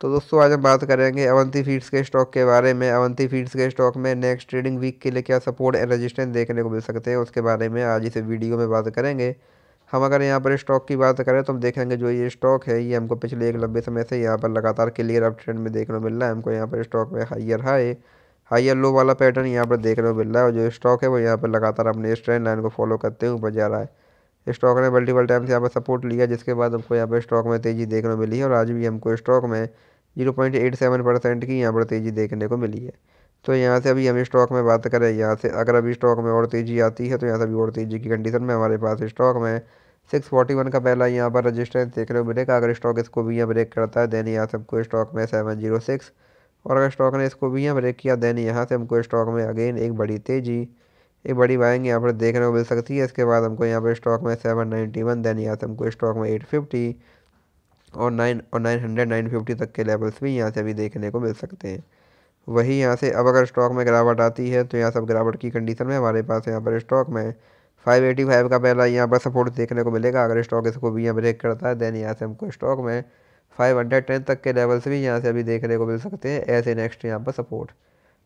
तो दोस्तों आज हम बात करेंगे अवंती फीड्स के स्टॉक के बारे में अवंती फीड्स के स्टॉक में नेक्स्ट ट्रेडिंग वीक के लिए क्या सपोर्ट एंड रजिस्टेंस देखने को मिल सकते हैं उसके बारे में आज इस वीडियो में बात करेंगे हम अगर यहाँ पर स्टॉक की बात करें तो हम देखेंगे जो ये स्टॉक है ये हमको पिछले एक लंबे समय से यहाँ पर लगातार क्लियर अप ट्रेंड में देखने को मिल रहा है हमको यहाँ पर स्टॉक में हाइयर हाई हाइयर लो वाला पैटर्न यहाँ पर देखने को मिल रहा है और जो स्टॉक है वो यहाँ पर लगातार अपने इस ट्रेंड लाइन को फॉलो करते हुए ऊपर जा रहा है स्टॉक ने मल्टीपल टाइम्स यहाँ पर सपोर्ट लिया जिसके बाद हमको यहाँ पर स्टॉक में तेज़ी देखने को मिली है और आज भी हमको स्टॉक में zero point eight seven percent की यहाँ पर तेज़ी देखने को मिली है तो यहाँ से अभी हम स्टॉक में बात करें यहाँ से अगर अभी स्टॉक में और तेज़ी आती है तो यहाँ से अभी और तेज़ी की कंडीशन में हमारे पास स्टॉक में सिक्स फोर्टी वन का पहला यहाँ पर रजिस्टेंस देखने को मिलेगा अगर स्टॉक इसको भी यहाँ ब्रेक करता है दैन यहाँ से हमको स्टॉक में सेवन जीरो सिक्स और अगर स्टॉक ने इसको भी यहाँ ब्रेक किया दैन यहाँ से हमको स्टॉक में अगेन एक बड़ी तेज़ी ये बड़ी बाइंग यहाँ पर देखने को मिल सकती है इसके बाद हमको यहाँ पर स्टॉक में सेवन नाइन्टी वन देन यहाँ से हमको स्टॉक में एट फिफ्टी और नाइन और नाइन हंड्रेड नाइन फिफ्टी तक के लेवल्स भी यहाँ से अभी देखने को मिल सकते हैं वही यहाँ से अब अगर स्टॉक में गिरावट आती है तो यहाँ सब गिरावट की कंडीशन में हमारे पास यहाँ पर स्टॉक में फाइव एटी फाइव का पहला यहाँ पर सपोर्ट देखने को मिलेगा अगर स्टॉक इसको भी यहाँ ब्रेक करता है देन यहाँ से हमको स्टॉक में फाइव हंड्रेड टेन तक के लेवल्स भी यहाँ से अभी देखने को मिल सकते हैं ऐसे नेक्स्ट यहाँ पर सपोर्ट